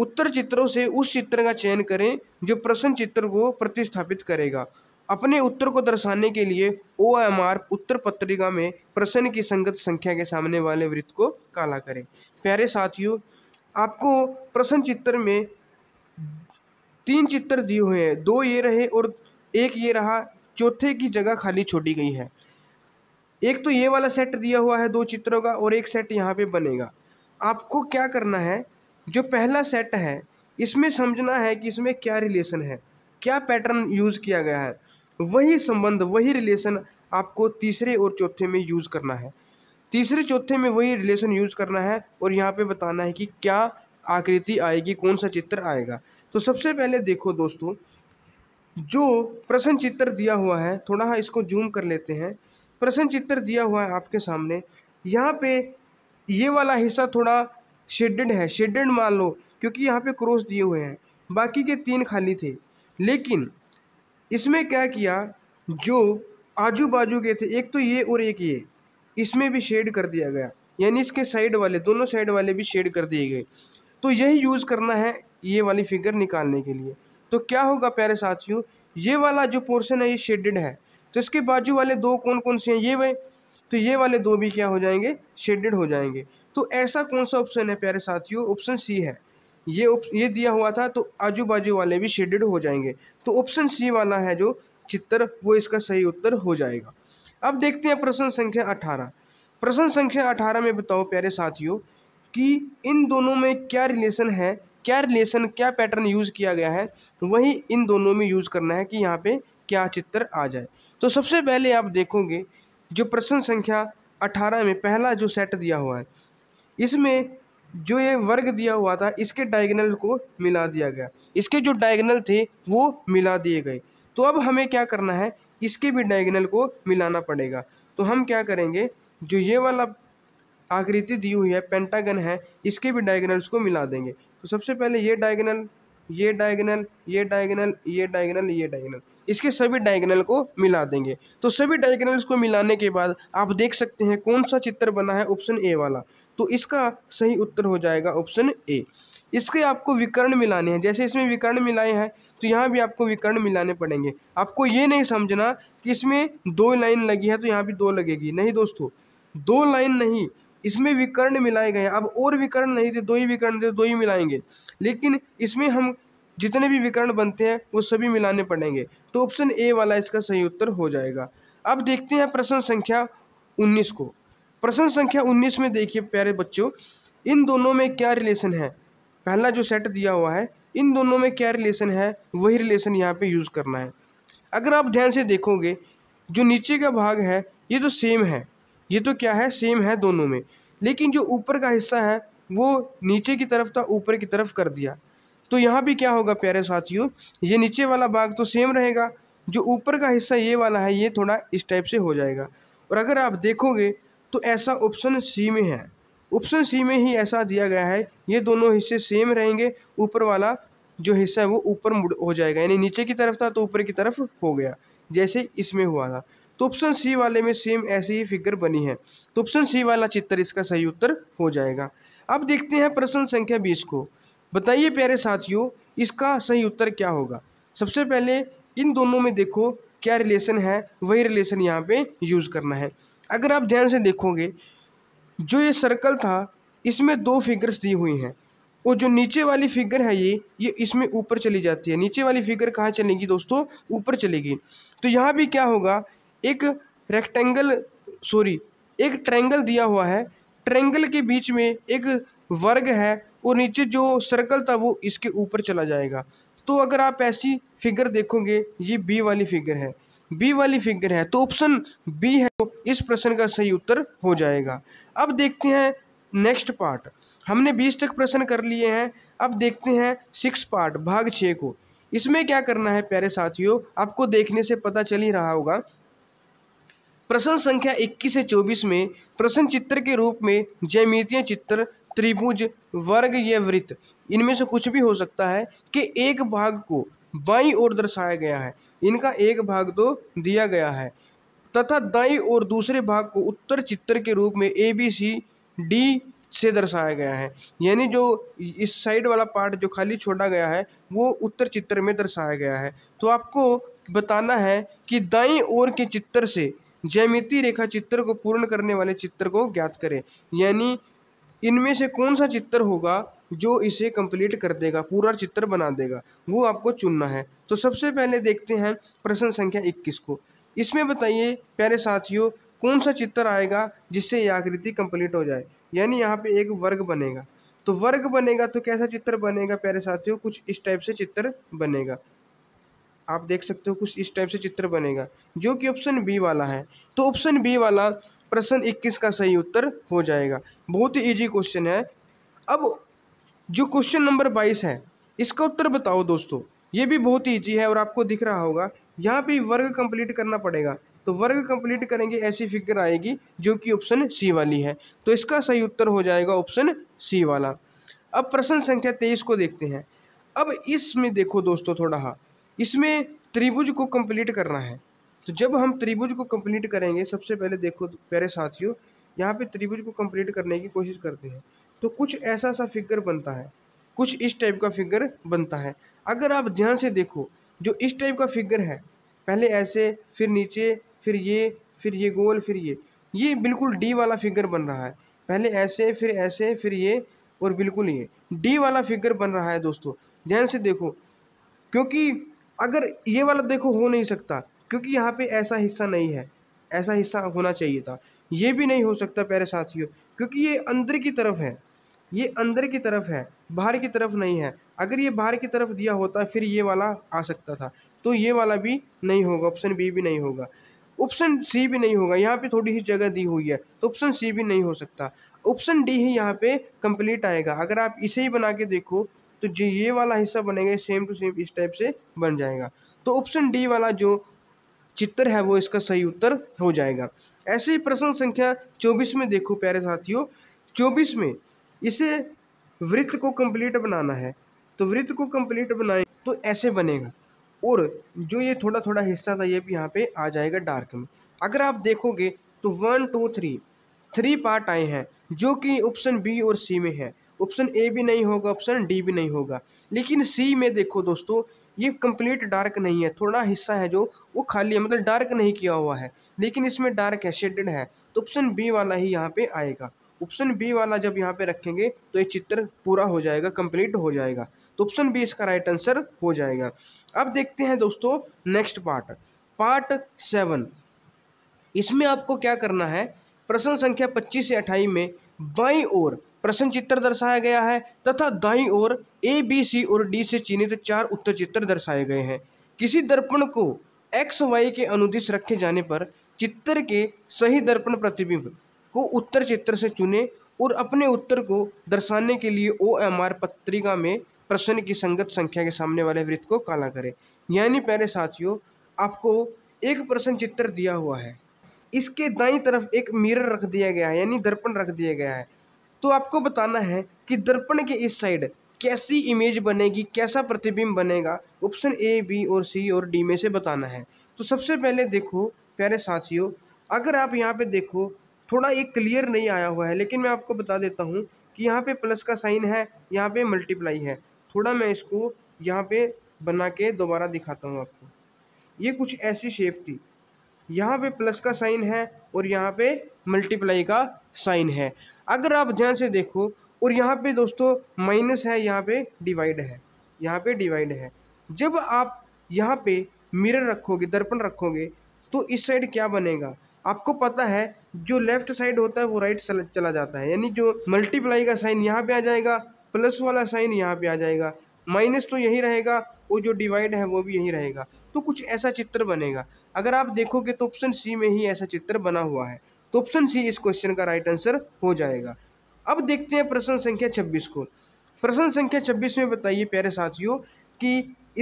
उत्तर चित्रों से उस चित्र का चयन करें जो प्रश्न चित्र को प्रतिस्थापित करेगा अपने उत्तर को दर्शाने के लिए ओ एम आर उत्तर पत्रिका में प्रश्न की संगत संख्या के सामने वाले वृत्त को काला करें प्यारे साथियों आपको प्रश्न चित्र में तीन चित्र दिए हुए हैं दो ये रहे और एक ये रहा चौथे की जगह खाली छोड़ी गई है एक तो ये वाला सेट दिया हुआ है दो चित्रों का और एक सेट यहाँ पे बनेगा आपको क्या करना है जो पहला सेट है इसमें समझना है कि इसमें क्या रिलेशन है क्या पैटर्न यूज़ किया गया है वही संबंध वही रिलेशन आपको तीसरे और चौथे में यूज़ करना है तीसरे चौथे में वही रिलेशन यूज़ करना है और यहाँ पे बताना है कि क्या आकृति आएगी कौन सा चित्र आएगा तो सबसे पहले देखो दोस्तों जो प्रश्न चित्र दिया हुआ है थोड़ा हाँ इसको जूम कर लेते हैं प्रश्न चित्र दिया हुआ है आपके सामने यहाँ पे ये वाला हिस्सा थोड़ा शेडेड है शेडेड मान लो क्योंकि यहाँ पे क्रॉस दिए हुए हैं बाकी के तीन खाली थे लेकिन इसमें क्या किया जो आजू बाजू के थे एक तो ये और एक ये इसमें भी शेड कर दिया गया यानी इसके साइड वाले दोनों साइड वाले भी शेड कर दिए गए तो यही यूज़ करना है ये वाली फिगर निकालने के लिए तो क्या होगा प्यारे साथियों ये वाला जो पोर्शन है ये शेडेड है तो इसके बाजू वाले दो कौन कौन से हैं ये वे तो ये वाले दो भी क्या हो जाएंगे शेडेड हो जाएंगे तो ऐसा कौन सा ऑप्शन है प्यारे साथियों ऑप्शन सी है ये ये दिया हुआ था तो आजू बाजू वाले भी शेडेड हो जाएंगे तो ऑप्शन सी वाला है जो चित्र वो इसका सही उत्तर हो जाएगा अब देखते हैं प्रश्न संख्या अठारह प्रश्न संख्या अठारह में बताओ प्यारे साथियों कि इन दोनों में क्या रिलेशन है क्या रिलेशन क्या पैटर्न यूज़ किया गया है वही इन दोनों में यूज़ करना है कि यहाँ पे क्या चित्र आ जाए तो सबसे पहले आप देखोगे जो प्रश्न संख्या अठारह में पहला जो सेट दिया हुआ है इसमें जो ये वर्ग दिया हुआ था इसके डायगनल को मिला दिया गया इसके जो डायगनल थे वो मिला दिए गए तो अब हमें क्या करना है इसके भी डायगनल को मिलाना पड़ेगा तो हम क्या करेंगे जो ये वाला आकृति दी हुई है पेंटागन है इसके भी डायगनल्स को मिला देंगे तो सबसे पहले ये डायगनल ये डायगनल ये डायगनल ये डायगनल ये डायगनल इसके सभी डायगनल को मिला देंगे तो सभी डायगनल्स को मिलाने के बाद आप देख सकते हैं कौन सा चित्र बना है ऑप्शन ए वाला तो इसका सही उत्तर हो जाएगा ऑप्शन ए इसके आपको विकर्ण मिलाने हैं जैसे इसमें विकर्ण मिलाए हैं तो यहाँ भी आपको विकर्ण मिलाने पड़ेंगे आपको ये नहीं समझना कि इसमें दो लाइन लगी है तो यहाँ भी दो लगेगी नहीं दोस्तों दो लाइन नहीं इसमें विकर्ण मिलाए गए हैं अब और विकर्ण नहीं थे दो ही विकर्ण थे दो ही मिलाएंगे लेकिन इसमें हम जितने भी विकर्ण बनते हैं वो सभी मिलाने पड़ेंगे तो ऑप्शन ए वाला इसका सही उत्तर हो जाएगा अब देखते हैं प्रश्न संख्या उन्नीस को प्रश्न संख्या उन्नीस में देखिए प्यारे बच्चों इन दोनों में क्या रिलेशन है पहला जो सेट दिया हुआ है इन दोनों में क्या रिलेशन है वही रिलेशन यहाँ पे यूज़ करना है अगर आप ध्यान से देखोगे जो नीचे का भाग है ये तो सेम है ये तो क्या है सेम है दोनों में लेकिन जो ऊपर का हिस्सा है वो नीचे की तरफ था ऊपर की तरफ कर दिया तो यहाँ भी क्या होगा प्यारे साथियों ये नीचे वाला भाग तो सेम रहेगा जो ऊपर का हिस्सा ये वाला है ये थोड़ा इस टाइप से हो जाएगा और अगर आप देखोगे तो ऐसा ऑप्शन सी में है ऑप्शन सी में ही ऐसा दिया गया है ये दोनों हिस्से सेम रहेंगे ऊपर वाला जो हिस्सा है वो ऊपर मुड़ हो जाएगा यानी नीचे की तरफ था तो ऊपर की तरफ हो गया जैसे इसमें हुआ था तो ऑप्शन सी वाले में सेम ऐसी ही फिगर बनी है तो ऑप्शन सी वाला चित्र इसका सही उत्तर हो जाएगा अब देखते हैं प्रश्न संख्या बीस को बताइए प्यारे साथियों इसका सही उत्तर क्या होगा सबसे पहले इन दोनों में देखो क्या रिलेशन है वही रिलेशन यहाँ पे यूज़ करना है अगर आप ध्यान से देखोगे जो ये सर्कल था इसमें दो फिगर्स दी हुई हैं और जो नीचे वाली फिगर है ये ये इसमें ऊपर चली जाती है नीचे वाली फिगर कहाँ चलेगी दोस्तों ऊपर चलेगी तो यहाँ भी क्या होगा एक रेक्टेंगल सॉरी एक ट्रैंगल दिया हुआ है ट्रैंगल के बीच में एक वर्ग है और नीचे जो सर्कल था वो इसके ऊपर चला जाएगा तो अगर आप ऐसी फिगर देखोगे ये बी वाली फिगर है बी वाली फिगर है तो ऑप्शन बी है तो इस प्रश्न का सही उत्तर हो जाएगा अब देखते हैं नेक्स्ट पार्ट हमने बीस तक प्रश्न कर लिए हैं अब देखते हैं सिक्स पार्ट भाग छः को इसमें क्या करना है प्यारे साथियों आपको देखने से पता चल ही रहा होगा प्रश्न संख्या 21 से 24 में प्रश्न चित्र के रूप में जयमितिया चित्र त्रिभुज वर्ग या वृत्त इनमें से कुछ भी हो सकता है कि एक भाग को बाई और दर्शाया गया है इनका एक भाग तो दिया गया है तथा दाई और दूसरे भाग को उत्तर चित्र के रूप में ए बी सी डी से दर्शाया गया है यानी जो इस साइड वाला पार्ट जो खाली छोड़ा गया है वो उत्तर चित्र में दर्शाया गया है तो आपको बताना है कि दाई ओर के चित्र से जैमिति रेखा चित्र को पूर्ण करने वाले चित्र को ज्ञात करें यानी इनमें से कौन सा चित्र होगा जो इसे कंप्लीट कर देगा पूरा चित्र बना देगा वो आपको चुनना है तो सबसे पहले देखते हैं प्रश्न संख्या इक्कीस को इसमें बताइए प्यारे साथियों कौन सा चित्र आएगा जिससे ये आकृति कंप्लीट हो जाए यानी यहाँ पे एक वर्ग बनेगा तो वर्ग बनेगा तो कैसा चित्र बनेगा प्यारे साथियों कुछ इस टाइप से चित्र बनेगा आप देख सकते हो कुछ इस टाइप से चित्र बनेगा जो कि ऑप्शन बी वाला है तो ऑप्शन बी वाला प्रश्न 21 का सही उत्तर हो जाएगा बहुत ही ईजी क्वेश्चन है अब जो क्वेश्चन नंबर 22 है इसका उत्तर बताओ दोस्तों ये भी बहुत ही ईजी है और आपको दिख रहा होगा यहाँ पे वर्ग कंप्लीट करना पड़ेगा तो वर्ग कंप्लीट करेंगे ऐसी फिगर आएगी जो कि ऑप्शन सी वाली है तो इसका सही उत्तर हो जाएगा ऑप्शन सी वाला अब प्रश्न संख्या तेईस को देखते हैं अब इसमें देखो दोस्तों थोड़ा हाँ इसमें त्रिभुज को कंप्लीट करना है तो जब हम त्रिभुज को कंप्लीट करेंगे सबसे पहले देखो प्यारे साथियों यहाँ पे त्रिभुज को कंप्लीट करने की कोशिश करते हैं तो कुछ ऐसा सा फिगर बनता है कुछ इस टाइप का फिगर बनता है अगर आप ध्यान से देखो जो इस टाइप का फिगर है पहले ऐसे फिर नीचे फिर ये फिर ये गोल फिर ये ये बिल्कुल डी वाला फिगर बन रहा है पहले ऐसे फिर ऐसे फिर ये और बिल्कुल ये डी वाला फिगर बन रहा है दोस्तों ध्यान से देखो क्योंकि अगर ये वाला देखो हो नहीं सकता क्योंकि यहाँ पे ऐसा हिस्सा नहीं है ऐसा हिस्सा होना चाहिए था ये भी नहीं हो सकता प्यारे साथियों क्योंकि ये अंदर की तरफ है ये अंदर की तरफ है बाहर की तरफ नहीं है अगर ये बाहर की तरफ दिया होता फिर ये वाला आ सकता था तो ये वाला भी नहीं होगा ऑप्शन बी भी नहीं होगा ऑप्शन सी भी नहीं होगा यहाँ पे थोड़ी सी जगह दी हुई है तो ऑप्शन सी भी नहीं हो सकता ऑप्शन डी ही यहाँ पे कंप्लीट आएगा अगर आप इसे ही बना के देखो तो जो ये वाला हिस्सा बनेगा सेम टू सेम इस टाइप से बन जाएगा तो ऑप्शन डी वाला जो चित्र है वो इसका सही उत्तर हो जाएगा ऐसे ही प्रश्न संख्या चौबीस में देखो प्यारे साथियों चौबीस में इसे वृत्त को कंप्लीट बनाना है तो वृत्त को कंप्लीट बनाए तो ऐसे बनेगा और जो ये थोड़ा थोड़ा हिस्सा था ये भी यहाँ पे आ जाएगा डार्क में अगर आप देखोगे तो one two three three part आए हैं जो कि ऑप्शन बी और सी में है ऑप्शन ए भी नहीं होगा ऑप्शन डी भी नहीं होगा लेकिन सी में देखो दोस्तों ये कंप्लीट डार्क नहीं है थोड़ा हिस्सा है जो वो खाली है मतलब डार्क नहीं किया हुआ है लेकिन इसमें डार्क है शेडेड है तो ऑप्शन बी वाला ही यहाँ पे आएगा ऑप्शन बी वाला जब यहाँ पे रखेंगे तो ये चित्र पूरा हो जाएगा कंप्लीट हो जाएगा तो ऑप्शन बी इसका राइट आंसर हो जाएगा अब देखते हैं दोस्तों नेक्स्ट पार्ट पार्ट सेवन इसमें आपको क्या करना है प्रश्न संख्या पच्चीस से अट्ठाईस में बाई और प्रश्न चित्र दर्शाया गया है तथा दाई और ए बी सी और डी से चिन्हित चार उत्तर चित्र दर्शाए गए हैं किसी दर्पण को एक्स वाई के अनुदिश रखे जाने पर चित्र के सही दर्पण प्रतिबिंब को उत्तर चित्र से चुने और अपने उत्तर को दर्शाने के लिए ओ एम आर पत्रिका में प्रश्न की संगत संख्या के सामने वाले वृत्त को काला करें यानी पहले साथियों आपको एक प्रश्न चित्र दिया हुआ है इसके दाई तरफ एक मिरर रख दिया गया है यानी दर्पण रख दिया गया है तो आपको बताना है कि दर्पण के इस साइड कैसी इमेज बनेगी कैसा प्रतिबिंब बनेगा ऑप्शन ए बी और सी और डी में से बताना है तो सबसे पहले देखो प्यारे साथियों अगर आप यहाँ पे देखो थोड़ा एक क्लियर नहीं आया हुआ है लेकिन मैं आपको बता देता हूँ कि यहाँ पे प्लस का साइन है यहाँ पे मल्टीप्लाई है थोड़ा मैं इसको यहाँ पे बना के दोबारा दिखाता हूँ आपको ये कुछ ऐसी शेप थी यहाँ पे प्लस का साइन है और यहाँ पे मल्टीप्लाई का साइन है अगर आप ध्यान से देखो और यहाँ पे दोस्तों माइनस है यहाँ पे डिवाइड है यहाँ पे डिवाइड है जब आप यहाँ पे मिरर रखोगे दर्पण रखोगे तो इस साइड क्या बनेगा आपको पता है जो लेफ्ट साइड होता है वो राइट चला जाता है यानी जो मल्टीप्लाई का साइन यहाँ पे आ जाएगा प्लस वाला साइन यहाँ पे आ जाएगा माइनस तो यही रहेगा और जो डिवाइड है वो भी यही रहेगा तो कुछ ऐसा चित्र बनेगा अगर आप देखोगे तो ऑप्शन सी में ही ऐसा चित्र बना हुआ है तो ऑप्शन सी इस क्वेश्चन का राइट आंसर हो जाएगा अब देखते हैं प्रश्न संख्या छब्बीस को प्रश्न संख्या छब्बीस में बताइए प्यारे साथियों कि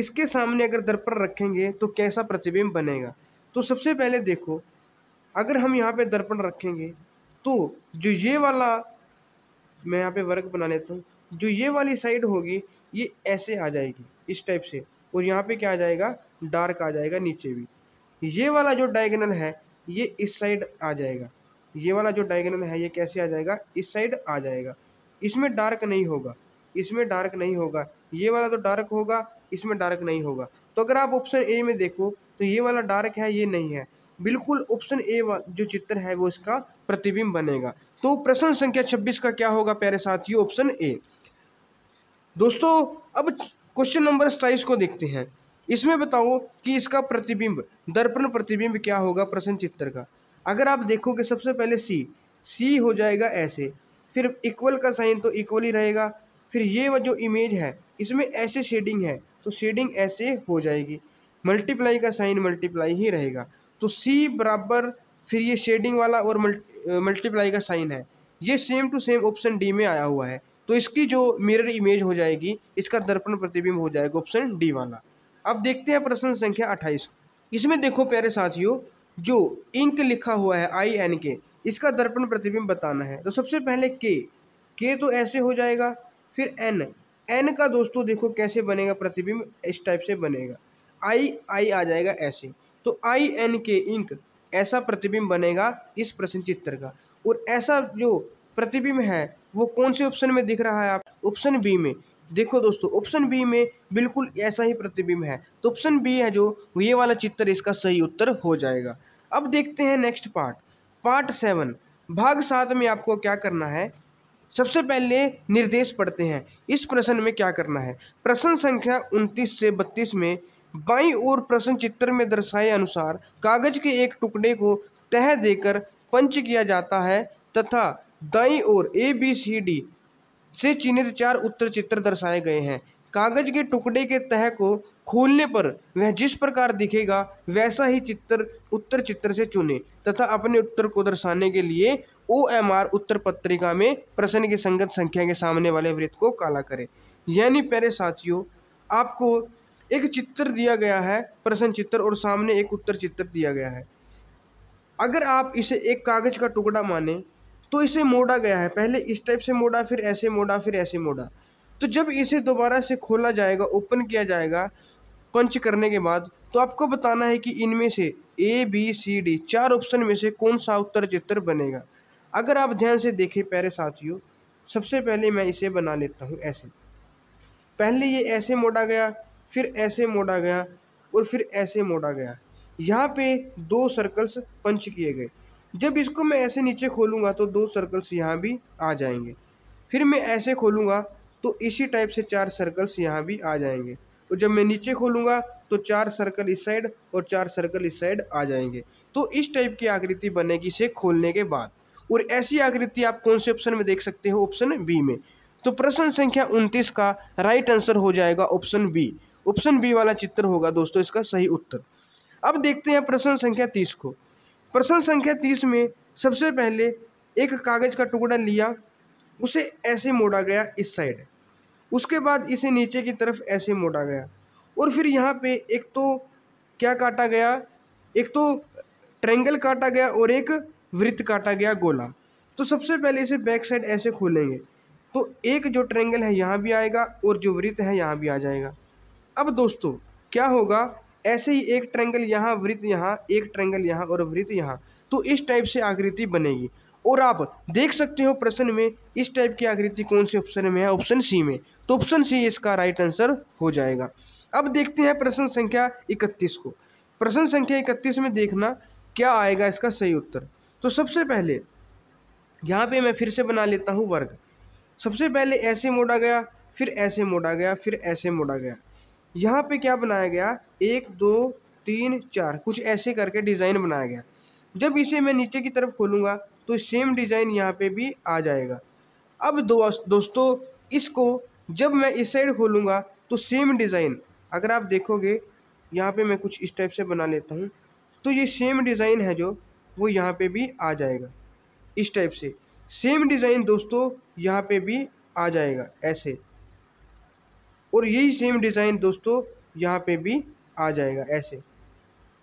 इसके सामने अगर दर्पण रखेंगे तो कैसा प्रतिबिंब बनेगा तो सबसे पहले देखो अगर हम यहाँ पे दर्पण रखेंगे तो जो ये वाला मैं यहाँ पे वर्क बना लेता हूँ जो ये वाली साइड होगी ये ऐसे आ जाएगी इस टाइप से और यहाँ पे क्या आ जाएगा डार्क आ जाएगा नीचे भी ये वाला जो डायगनल है ये इस साइड आ जाएगा ये वाला जो डायगोनल है ये कैसे आ जाएगा इस साइड आ जाएगा इसमें डार्क नहीं होगा इसमें डार्क नहीं होगा ये वाला तो डार्क होगा इसमें डार्क नहीं होगा तो अगर आप ऑप्शन ए में देखो तो ये वाला डार्क है ये नहीं है बिल्कुल ऑप्शन ए जो चित्र है वो इसका प्रतिबिंब बनेगा तो प्रश्न संख्या छब्बीस का क्या होगा प्यारे साथियों ऑप्शन ए दोस्तों अब क्वेश्चन नंबर सताइस को देखते हैं इसमें बताओ कि इसका प्रतिबिंब दर्पण प्रतिबिंब क्या होगा प्रश्न चित्र का अगर आप देखोगे सबसे पहले सी सी हो जाएगा ऐसे फिर इक्वल का साइन तो इक्वल ही रहेगा फिर ये वह जो इमेज है इसमें ऐसे शेडिंग है तो शेडिंग ऐसे हो जाएगी मल्टीप्लाई का साइन मल्टीप्लाई ही रहेगा तो सी बराबर फिर ये शेडिंग वाला और मल्टीप्लाई का साइन है ये same to same option D में आया हुआ है तो इसकी जो मिरर इमेज हो जाएगी इसका दर्पण प्रतिबिंब हो जाएगा ऑप्शन डी वाला अब देखते हैं प्रश्न संख्या अट्ठाईस इसमें देखो प्यारे साथियों जो इंक लिखा हुआ है आई एन के इसका दर्पण प्रतिबिंब बताना है तो सबसे पहले के के तो ऐसे हो जाएगा फिर एन एन का दोस्तों देखो कैसे बनेगा प्रतिबिंब इस टाइप से बनेगा आई आई आ जाएगा ऐसे तो आई एन के इंक ऐसा प्रतिबिंब बनेगा इस प्रश्न चित्र का और ऐसा जो प्रतिबिंब है वो कौन से ऑप्शन में दिख रहा है आप ऑप्शन बी में देखो दोस्तों ऑप्शन बी में बिल्कुल ऐसा ही प्रतिबिंब है तो ऑप्शन बी है जो ये वाला चित्र इसका सही उत्तर हो जाएगा अब देखते हैं नेक्स्ट पार्ट पार्ट सेवन भाग सात में आपको क्या करना है सबसे पहले निर्देश पढ़ते हैं इस प्रश्न में क्या करना है प्रश्न संख्या उनतीस से बत्तीस में बाईं ओर प्रश्न चित्र में दर्शाए अनुसार कागज के एक टुकड़े को तह देकर पंच किया जाता है तथा दाईं ओर ए बी सी डी से चिन्हित चार उत्तर चित्र दर्शाए गए हैं कागज के टुकड़े के तह को खोलने पर वह जिस प्रकार दिखेगा वैसा ही चित्र उत्तर चित्र से चुने तथा अपने उत्तर को दर्शाने के लिए ओ एम आर उत्तर पत्रिका में प्रश्न की संगत संख्या के सामने वाले वृत्त को काला करें यानी पहले साथियों आपको एक चित्र दिया गया है प्रश्न चित्र और सामने एक उत्तर चित्र दिया गया है अगर आप इसे एक कागज़ का टुकड़ा माने तो इसे मोड़ा गया है पहले इस टाइप से मोड़ा फिर ऐसे मोड़ा फिर ऐसे मोड़ा तो जब इसे दोबारा से खोला जाएगा ओपन किया जाएगा पंच करने के बाद तो आपको बताना है कि इनमें से ए बी सी डी चार ऑप्शन में से कौन सा उत्तर चित्र बनेगा अगर आप ध्यान से देखें प्यारे साथियों सबसे पहले मैं इसे बना लेता हूँ ऐसे पहले ये ऐसे मोड़ा गया फिर ऐसे मोड़ा गया और फिर ऐसे मोड़ा गया यहाँ पे दो सर्कल्स पंच किए गए जब इसको मैं ऐसे नीचे खोलूँगा तो दो सर्कल्स यहाँ भी आ जाएंगे फिर मैं ऐसे खोलूँगा तो इसी टाइप से चार सर्कल्स यहाँ भी आ जाएंगे और तो जब मैं नीचे खोलूँगा तो चार सर्कल इस साइड और चार सर्कल इस साइड आ जाएंगे तो इस टाइप की आकृति बनेगी इसे खोलने के बाद और ऐसी आकृति आप कौन से ऑप्शन में देख सकते हो ऑप्शन बी में तो प्रश्न संख्या उनतीस का राइट आंसर हो जाएगा ऑप्शन बी ऑप्शन बी वाला चित्र होगा दोस्तों इसका सही उत्तर अब देखते हैं प्रश्न संख्या तीस को प्रश्न संख्या तीस में सबसे पहले एक कागज़ का टुकड़ा लिया उसे ऐसे मोड़ा गया इस साइड उसके बाद इसे नीचे की तरफ ऐसे मोड़ा गया और फिर यहाँ पे एक तो क्या काटा गया एक तो ट्रेंगल काटा गया और एक वृत्त काटा गया गोला तो सबसे पहले इसे बैक साइड ऐसे खोलेंगे तो एक जो ट्रेंगल है यहाँ भी आएगा और जो वृत्त है यहाँ भी आ जाएगा अब दोस्तों क्या होगा ऐसे ही एक ट्रैंगल यहाँ वृत्त यहाँ एक ट्रैंगल यहाँ और वृत्त यहाँ तो इस टाइप से आकृति बनेगी और आप देख सकते हो प्रश्न में इस टाइप की आकृति कौन से ऑप्शन में है ऑप्शन सी में तो ऑप्शन सी इसका राइट आंसर हो जाएगा अब देखते हैं प्रश्न संख्या इकतीस को प्रश्न संख्या इकतीस में देखना क्या आएगा इसका सही उत्तर तो सबसे पहले यहाँ पे मैं फिर से बना लेता हूँ वर्ग सबसे पहले ऐसे मोड़ा गया फिर ऐसे मोड़ा गया फिर ऐसे मोड़ा गया यहाँ पे क्या बनाया गया एक दो तीन चार कुछ ऐसे करके डिज़ाइन बनाया गया जब इसे मैं नीचे की तरफ खोलूँगा तो सेम डिज़ाइन यहाँ पे भी आ जाएगा अब दोस्तों इसको जब मैं इस साइड खोलूँगा तो सेम डिज़ाइन अगर आप देखोगे यहाँ पे मैं कुछ इस टाइप से बना लेता हूँ तो ये सेम डिज़ाइन है जो वो यहाँ पे भी आ जाएगा इस टाइप से सेम डिज़ाइन दोस्तों यहाँ पे भी आ जाएगा ऐसे और यही सेम डिज़ाइन दोस्तों यहाँ पे भी आ जाएगा ऐसे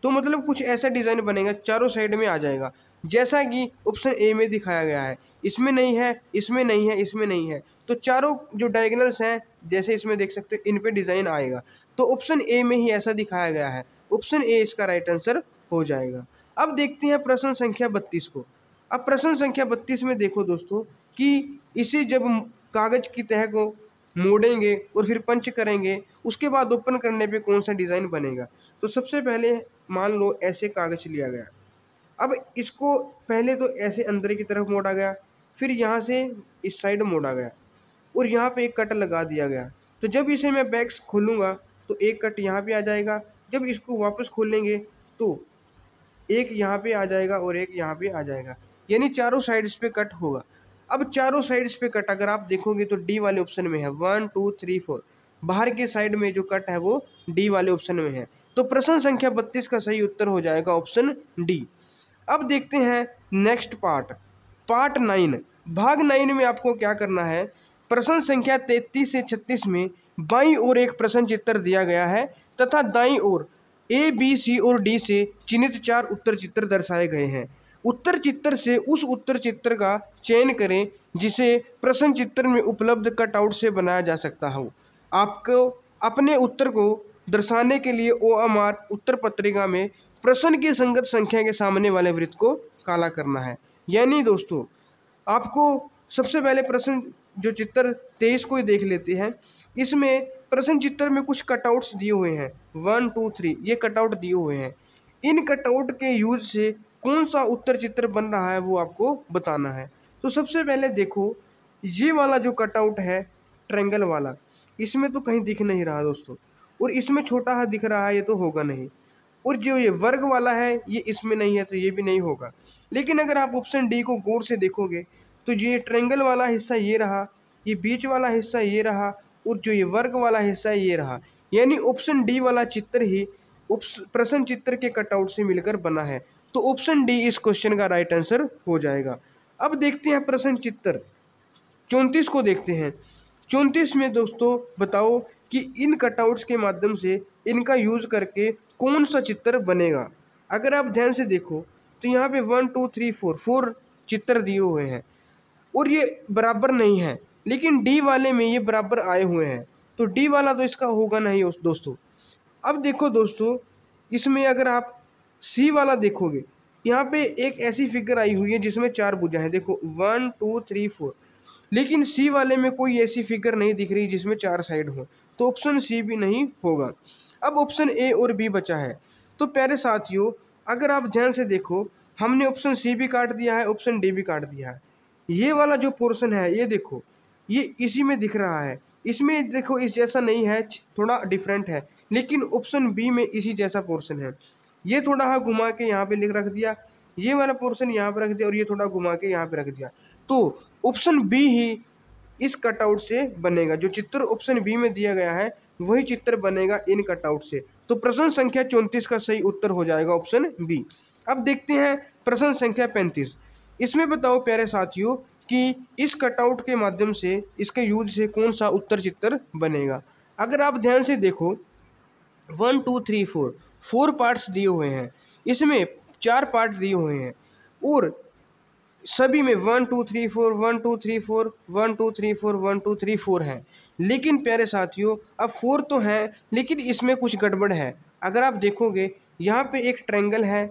तो मतलब कुछ ऐसा डिज़ाइन बनेगा चारों साइड में आ जाएगा जैसा कि ऑप्शन ए में दिखाया गया है इसमें नहीं है इसमें नहीं है इसमें नहीं है तो चारों जो डायगनल्स हैं जैसे इसमें देख सकते हो इन पर डिज़ाइन आएगा तो ऑप्शन ए में ही ऐसा दिखाया गया है ऑप्शन ए इसका राइट आंसर हो जाएगा अब देखते हैं प्रश्न संख्या बत्तीस को अब प्रश्न संख्या बत्तीस में देखो दोस्तों कि इसे जब कागज की तह को मोड़ेंगे और फिर पंच करेंगे उसके बाद ओपन करने पे कौन सा डिज़ाइन बनेगा तो सबसे पहले मान लो ऐसे कागज़ लिया गया अब इसको पहले तो ऐसे अंदर की तरफ मोड़ा गया फिर यहाँ से इस साइड मोड़ा गया और यहाँ पे एक कट लगा दिया गया तो जब इसे मैं बैग्स खोलूँगा तो एक कट यहाँ पर आ जाएगा जब इसको वापस खोलेंगे तो एक यहाँ पर आ जाएगा और एक यहाँ पर आ जाएगा यानी चारों साइड्स पर कट होगा अब चारों साइड्स पे कट अगर आप देखोगे तो डी वाले ऑप्शन में है वन टू थ्री फोर बाहर के साइड में जो कट है वो डी वाले ऑप्शन में है तो प्रश्न संख्या बत्तीस का सही उत्तर हो जाएगा ऑप्शन डी अब देखते हैं नेक्स्ट पार्ट पार्ट नाइन भाग नाइन में आपको क्या करना है प्रश्न संख्या तैतीस से छत्तीस में बाई ओर एक प्रश्न चित्र दिया गया है तथा दाई ओर ए बी सी और डी से चिन्हित चार उत्तर चित्र दर्शाए गए हैं उत्तर चित्र से उस उत्तर चित्र का चयन करें जिसे प्रश्न चित्र में उपलब्ध कटआउट से बनाया जा सकता हो आपको अपने उत्तर को दर्शाने के लिए ओ एम आर उत्तर पत्रिका में प्रश्न की संगत संख्या के सामने वाले वृत्त को काला करना है यानी दोस्तों आपको सबसे पहले प्रश्न जो चित्र तेईस को ही देख लेते हैं इसमें प्रश्न चित्र में कुछ कटआउट्स दिए हुए हैं वन टू थ्री ये कटआउट दिए हुए हैं इन कटआउट के यूज से कौन सा उत्तर चित्र बन रहा है वो आपको बताना है तो सबसे पहले देखो ये वाला जो कटआउट है ट्रेंगल वाला इसमें तो कहीं दिख नहीं रहा दोस्तों और इसमें छोटा हाथ दिख रहा है ये तो होगा नहीं और जो ये वर्ग वाला है ये इसमें नहीं है तो ये भी नहीं होगा लेकिन अगर आप ऑप्शन डी को गौर से देखोगे तो ये ट्रेंगल वाला हिस्सा ये रहा ये बीच वाला हिस्सा ये रहा और जो ये वर्ग वाला हिस्सा ये रहा यानी ऑप्शन डी वाला चित्र ही प्रश्न चित्र के कटआउट से मिलकर बना है तो ऑप्शन डी इस क्वेश्चन का राइट आंसर हो जाएगा अब देखते हैं प्रश्न चित्र चौंतीस को देखते हैं चौंतीस में दोस्तों बताओ कि इन कटआउट्स के माध्यम से इनका यूज करके कौन सा चित्र बनेगा अगर आप ध्यान से देखो तो यहाँ पे one two three four four चित्र दिए हुए हैं और ये बराबर नहीं है लेकिन डी वाले में ये बराबर आए हुए हैं तो डी वाला तो इसका होगा नहीं दोस्तों अब देखो दोस्तों इसमें अगर आप सी वाला देखोगे यहाँ पे एक ऐसी फिगर आई हुई है जिसमें चार भुजा हैं देखो वन टू थ्री फोर लेकिन सी वाले में कोई ऐसी फिगर नहीं दिख रही जिसमें चार साइड हो तो ऑप्शन सी भी नहीं होगा अब ऑप्शन ए और बी बचा है तो प्यारे साथियों अगर आप ध्यान से देखो हमने ऑप्शन सी भी काट दिया है ऑप्शन डी भी काट दिया है ये वाला जो पोर्सन है ये देखो ये इसी में दिख रहा है इसमें देखो इस जैसा नहीं है थोड़ा डिफरेंट है लेकिन ऑप्शन बी में इसी जैसा पोर्शन है ये थोड़ा हाँ घुमा के यहाँ पे लिख रख दिया ये वाला पोर्शन यहाँ पे रख दिया और ये थोड़ा घुमा के यहाँ पे रख दिया तो ऑप्शन बी ही इस कटआउट से बनेगा जो चित्र ऑप्शन बी में दिया गया है वही चित्र बनेगा इन कटआउट से तो प्रश्न संख्या चौंतीस का सही उत्तर हो जाएगा ऑप्शन बी अब देखते हैं प्रश्न संख्या पैंतीस इसमें बताओ प्यारे साथियों कि इस कटआउट के माध्यम से इसके यूज से कौन सा उत्तर चित्र बनेगा अगर आप ध्यान से देखो one two three four four parts दिए हुए हैं इसमें चार पार्ट दिए हुए हैं और सभी में one two three four one two three four one two three four one two three four हैं लेकिन प्यारे साथियों अब फोर तो हैं लेकिन इसमें कुछ गड़बड़ है अगर आप देखोगे यहाँ पे एक ट्रेंगल है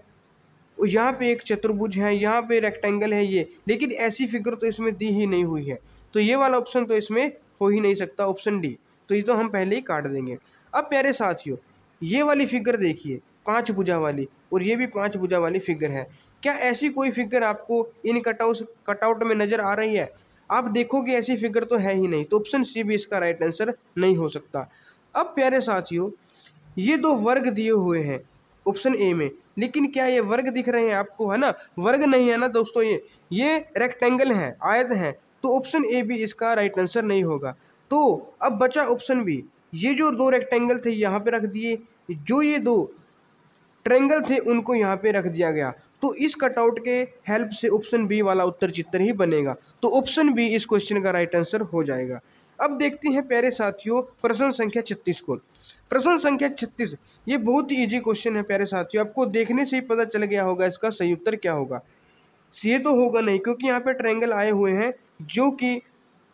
यहाँ पे एक चतुर्भुज है यहाँ पे रेक्टेंगल है ये लेकिन ऐसी फिगर तो इसमें दी ही नहीं हुई है तो ये वाला ऑप्शन तो इसमें हो ही नहीं सकता ऑप्शन डी तो ये तो हम पहले ही काट देंगे अब प्यारे साथियों ये वाली फिगर देखिए पाँच भुजा वाली और ये भी पाँच भुजा वाली फिगर है क्या ऐसी कोई फिगर आपको इन कटआउट कटआउट में नज़र आ रही है आप देखोगे ऐसी फिगर तो है ही नहीं तो ऑप्शन सी भी इसका राइट आंसर नहीं हो सकता अब प्यारे साथियों ये दो वर्ग दिए हुए हैं ऑप्शन ए में लेकिन क्या ये वर्ग दिख रहे हैं आपको है ना वर्ग नहीं है ना दोस्तों ये ये रेक्टेंगल है आयत है तो ऑप्शन ए भी इसका राइट आंसर नहीं होगा तो अब बचा ऑप्शन बी ये जो दो रेक्टेंगल थे यहाँ पे रख दिए जो ये दो ट्रेंगल थे उनको यहाँ पे रख दिया गया तो इस कटआउट के हेल्प से ऑप्शन बी वाला उत्तर चित्र ही बनेगा तो ऑप्शन बी इस क्वेश्चन का राइट आंसर हो जाएगा अब देखते हैं प्यारे साथियों प्रश्न संख्या छत्तीस को प्रश्न संख्या छत्तीस ये बहुत ही ईजी क्वेश्चन है प्यारे साथियों आपको देखने से ही पता चल गया होगा इसका सही उत्तर क्या होगा ये तो होगा नहीं क्योंकि यहाँ पर ट्रेंगल आए हुए हैं जो कि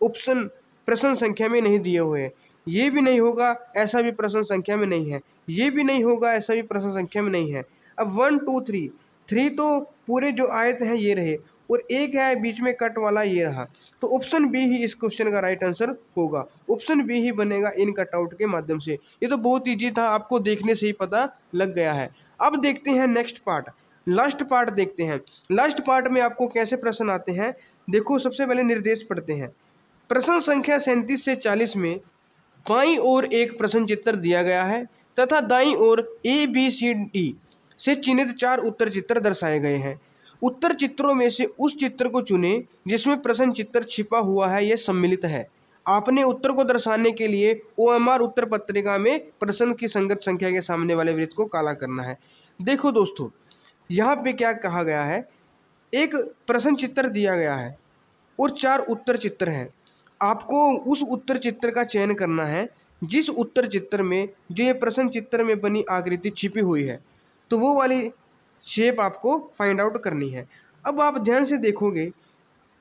ऑप्शन प्रश्न संख्या में नहीं दिए हुए हैं ये भी नहीं होगा ऐसा भी प्रश्न संख्या में नहीं है ये भी नहीं होगा ऐसा भी प्रश्न संख्या में नहीं है अब वन टू थ्री थ्री तो पूरे जो आयत हैं ये रहे और एक है बीच में कट वाला ये रहा तो ऑप्शन बी ही इस क्वेश्चन का राइट आंसर होगा ऑप्शन बी ही बनेगा इन कटआउट के माध्यम से ये तो बहुत ईजी था आपको देखने से ही पता लग गया है अब देखते हैं नेक्स्ट पार्ट लास्ट पार्ट देखते हैं लास्ट पार्ट में आपको कैसे प्रश्न आते हैं देखो सबसे पहले निर्देश पढ़ते हैं प्रश्न संख्या सैंतीस से चालीस में बाई ओर एक प्रश्न चित्र दिया गया है तथा दाई ओर ए बी सी डी से चिन्हित चार उत्तर चित्र दर्शाए गए हैं उत्तर चित्रों में से उस चित्र को चुने जिसमें प्रश्न चित्र छिपा हुआ है यह सम्मिलित है आपने उत्तर को दर्शाने के लिए ओ उत्तर पत्रिका में प्रश्न की संगत संख्या के सामने वाले वृत्त को काला करना है देखो दोस्तों यहाँ पे क्या कहा गया है एक प्रश्न चित्र दिया गया है और चार उत्तर चित्र हैं आपको उस उत्तर चित्र का चयन करना है जिस उत्तर चित्र में जो ये प्रश्न चित्र में बनी आकृति छिपी हुई है तो वो वाली शेप आपको फाइंड आउट करनी है अब आप ध्यान से देखोगे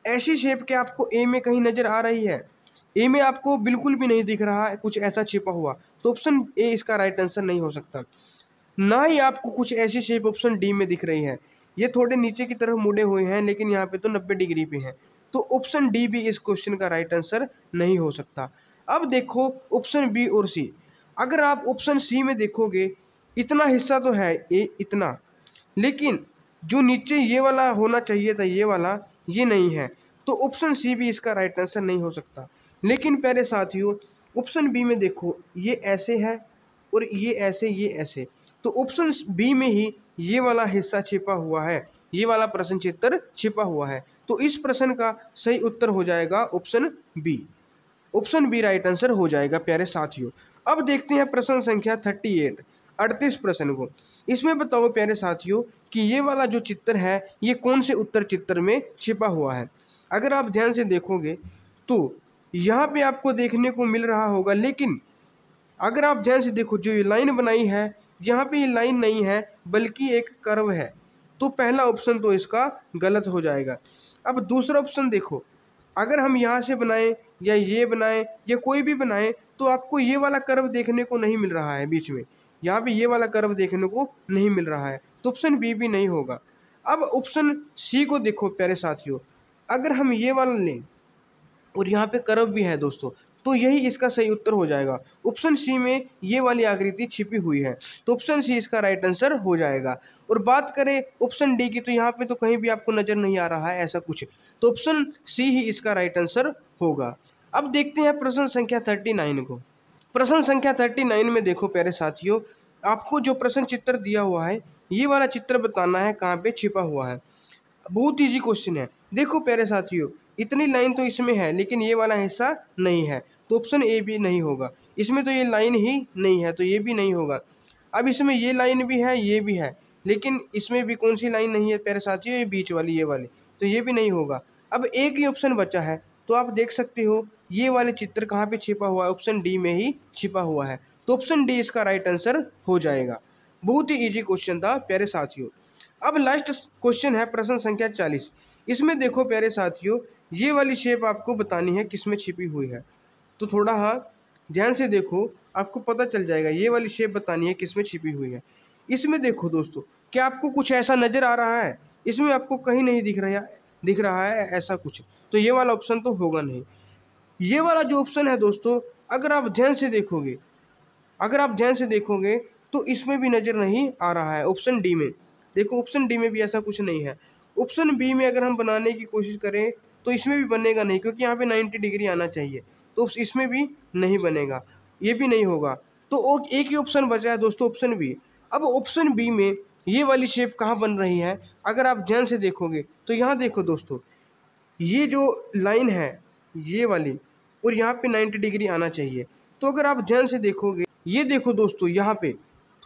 ऐसी शेप के आपको ए में कहीं नज़र आ रही है ए में आपको बिल्कुल भी नहीं दिख रहा है कुछ ऐसा छिपा हुआ तो ऑप्शन ए इसका राइट आंसर नहीं हो सकता ना ही आपको कुछ ऐसी शेप ऑप्शन डी में दिख रही है ये थोड़े नीचे की तरफ मुड़े हुए हैं लेकिन यहाँ पे तो नब्बे डिग्री पे हैं तो ऑप्शन डी भी इस क्वेश्चन का राइट आंसर नहीं हो सकता अब देखो ऑप्शन बी और सी अगर आप ऑप्शन सी में देखोगे इतना हिस्सा तो है ए इतना लेकिन जो नीचे ये वाला होना चाहिए था ये वाला ये नहीं है तो ऑप्शन सी भी इसका राइट आंसर नहीं हो सकता लेकिन पहले साथियों ऑप्शन बी में देखो ये ऐसे है और ये ऐसे ये ऐसे तो ऑप्शन बी में ही ये वाला हिस्सा छिपा हुआ है ये वाला प्रश्न चित्र छिपा हुआ है तो इस प्रश्न का सही उत्तर हो जाएगा option B option B right answer हो जाएगा प्यारे साथियों अब देखते हैं प्रश्न संख्या थर्टी एट अड़तीस प्रश्न को इसमें बताओ प्यारे साथियों कि ये वाला जो चित्र है ये कौन से उत्तर चित्र में छिपा हुआ है अगर आप ध्यान से देखोगे तो यहाँ पे आपको देखने को मिल रहा होगा लेकिन अगर आप ध्यान से देखो जो ये लाइन बनाई है यहाँ पे ये लाइन नहीं है बल्कि एक कर्व है तो पहला ऑप्शन तो इसका गलत हो जाएगा अब दूसरा ऑप्शन देखो अगर हम यहाँ से बनाएं या ये बनाएं या कोई भी बनाएं तो आपको ये वाला कर्व देखने को नहीं मिल रहा है बीच में यहाँ पे ये वाला कर्व देखने को नहीं मिल रहा है तो ऑप्शन बी भी नहीं होगा अब ऑप्शन सी को देखो प्यारे साथियों अगर हम ये वाला लें और यहाँ पे कर्व भी है दोस्तों तो यही इसका सही उत्तर हो जाएगा ऑप्शन सी में ये वाली आकृति छिपी हुई है तो ऑप्शन सी इसका राइट आंसर हो जाएगा और बात करें ऑप्शन डी की तो यहाँ पे तो कहीं भी आपको नज़र नहीं आ रहा है ऐसा कुछ तो ऑप्शन सी ही इसका राइट आंसर होगा अब देखते हैं प्रश्न संख्या थर्टी नाइन को प्रश्न संख्या थर्टी नाइन में देखो प्यारे साथियों आपको जो प्रश्न चित्र दिया हुआ है ये वाला चित्र बताना है कहाँ पे छिपा हुआ है बहुत ईजी क्वेश्चन है देखो प्यारे साथियों इतनी लाइन तो इसमें है लेकिन ये वाला हिस्सा नहीं है तो ऑप्शन ए भी नहीं होगा इसमें तो ये लाइन ही नहीं है तो ये भी नहीं होगा अब इसमें ये लाइन भी है ये भी है लेकिन इसमें भी कौन सी लाइन नहीं है प्यारे साथियों ये बीच वाली ये वाली तो ये भी नहीं होगा अब एक ही ऑप्शन बचा है तो आप देख सकते हो ये वाले चित्र कहाँ पे छिपा हुआ है ऑप्शन डी में ही छिपा हुआ है तो ऑप्शन डी इसका राइट आंसर हो जाएगा बहुत ही ईजी क्वेश्चन था प्यारे साथियों अब लास्ट क्वेश्चन है प्रश्न संख्या चालीस इसमें देखो प्यारे साथियों ये वाली शेप आपको बतानी है किस में छिपी हुई है तो थोड़ा हाँ ध्यान से देखो आपको पता चल जाएगा ये वाली शेप बतानी है किसमें छिपी हुई है इसमें देखो दोस्तों क्या आपको कुछ ऐसा नज़र आ रहा है इसमें आपको कहीं नहीं दिख रहा है दिख रहा है ऐसा कुछ तो ये वाला ऑप्शन तो होगा नहीं ये वाला जो ऑप्शन है दोस्तों अगर आप ध्यान से देखोगे अगर आप ध्यान से देखोगे तो इसमें भी नज़र नहीं आ रहा है ऑप्शन डी में देखो ऑप्शन डी में भी ऐसा कुछ नहीं है ऑप्शन बी में अगर हम बनाने की कोशिश करें तो इसमें भी बनेगा नहीं क्योंकि यहाँ पे 90 डिग्री आना चाहिए तो इसमें भी नहीं बनेगा ये भी नहीं होगा तो एक ही ऑप्शन बचा है दोस्तों ऑप्शन बी अब ऑप्शन बी में ये वाली शेप कहाँ बन रही है अगर आप जैन से देखोगे तो यहाँ देखो दोस्तों ये जो लाइन है ये वाली और यहाँ पे 90 डिग्री आना चाहिए तो अगर आप जैन से देखोगे ये देखो दोस्तों यहाँ पे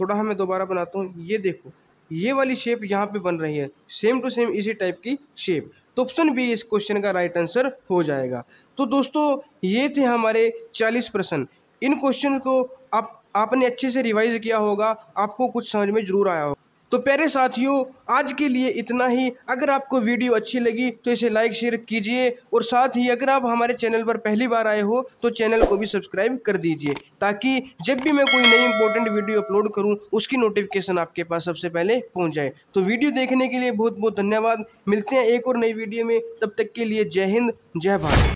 थोड़ा हमें हाँ दोबारा बनाता हूँ ये देखो ये वाली शेप यहाँ पे बन रही है सेम टू सेम इसी टाइप की शेप तो ऑप्शन बी इस क्वेश्चन का राइट आंसर हो जाएगा तो दोस्तों ये थे हमारे चालीस प्रश्न इन क्वेश्चन को आप आपने अच्छे से रिवाइज किया होगा आपको कुछ समझ में जरूर आया होगा तो प्यारे साथियों आज के लिए इतना ही अगर आपको वीडियो अच्छी लगी तो इसे लाइक शेयर कीजिए और साथ ही अगर आप हमारे चैनल पर पहली बार आए हो तो चैनल को भी सब्सक्राइब कर दीजिए ताकि जब भी मैं कोई नई इंपॉर्टेंट वीडियो अपलोड करूँ उसकी नोटिफिकेशन आपके पास सबसे पहले पहुँच जाए तो वीडियो देखने के लिए बहुत बहुत धन्यवाद मिलते हैं एक और नई वीडियो में तब तक के लिए जय हिंद जय भारत